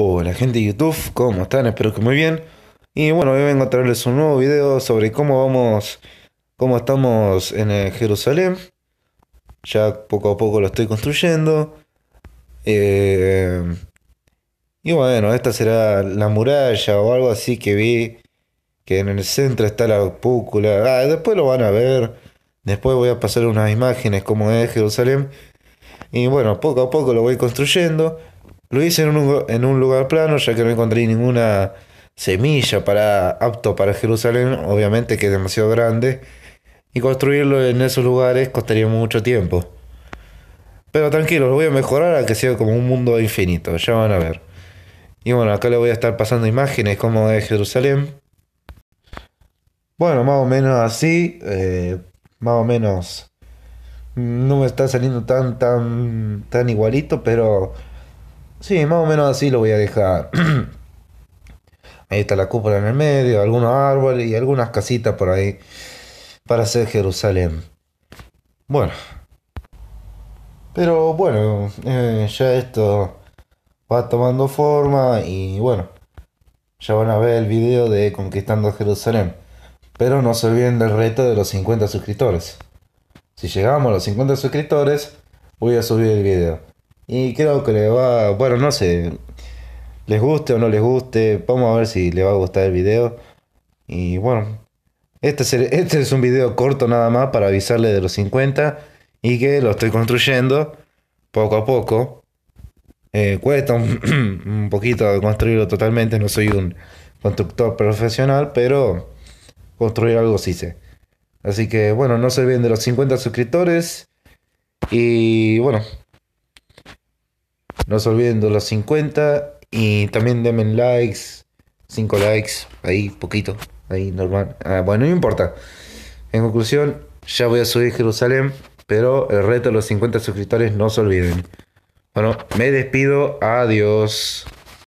Hola gente de YouTube, ¿cómo están? Espero que muy bien. Y bueno, hoy vengo a traerles un nuevo video sobre cómo vamos, cómo estamos en eh, Jerusalén. Ya poco a poco lo estoy construyendo. Eh, y bueno, esta será la muralla o algo así que vi que en el centro está la púcula. Ah, después lo van a ver. Después voy a pasar unas imágenes como es Jerusalén. Y bueno, poco a poco lo voy construyendo. Lo hice en un, lugar plano, ya que no encontré ninguna semilla para, apto para Jerusalén, obviamente que es demasiado grande, y construirlo en esos lugares costaría mucho tiempo. Pero tranquilo, lo voy a mejorar a que sea como un mundo infinito, ya van a ver. Y bueno, acá le voy a estar pasando imágenes como es Jerusalén. Bueno, más o menos así, eh, más o menos... No me está saliendo tan, tan, tan igualito, pero Sí, más o menos así lo voy a dejar. ahí está la cúpula en el medio, algunos árboles y algunas casitas por ahí para hacer Jerusalén. Bueno. Pero bueno, eh, ya esto va tomando forma y bueno, ya van a ver el video de Conquistando Jerusalén. Pero no se olviden del reto de los 50 suscriptores. Si llegamos a los 50 suscriptores, voy a subir el video. Y creo que le va, bueno, no sé, les guste o no les guste, vamos a ver si le va a gustar el video. Y bueno, este es, este es un video corto nada más para avisarle de los 50 y que lo estoy construyendo poco a poco. Eh, cuesta un, poquito construirlo totalmente, no soy un constructor profesional, pero construir algo sí sé. Así que bueno, no se olviden de los 50 suscriptores y bueno, no se olviden de los 50 y también denme likes, 5 likes, ahí poquito, ahí normal. Ah, bueno, no importa. En conclusión, ya voy a subir Jerusalén, pero el reto de los 50 suscriptores no se olviden. Bueno, me despido, adiós.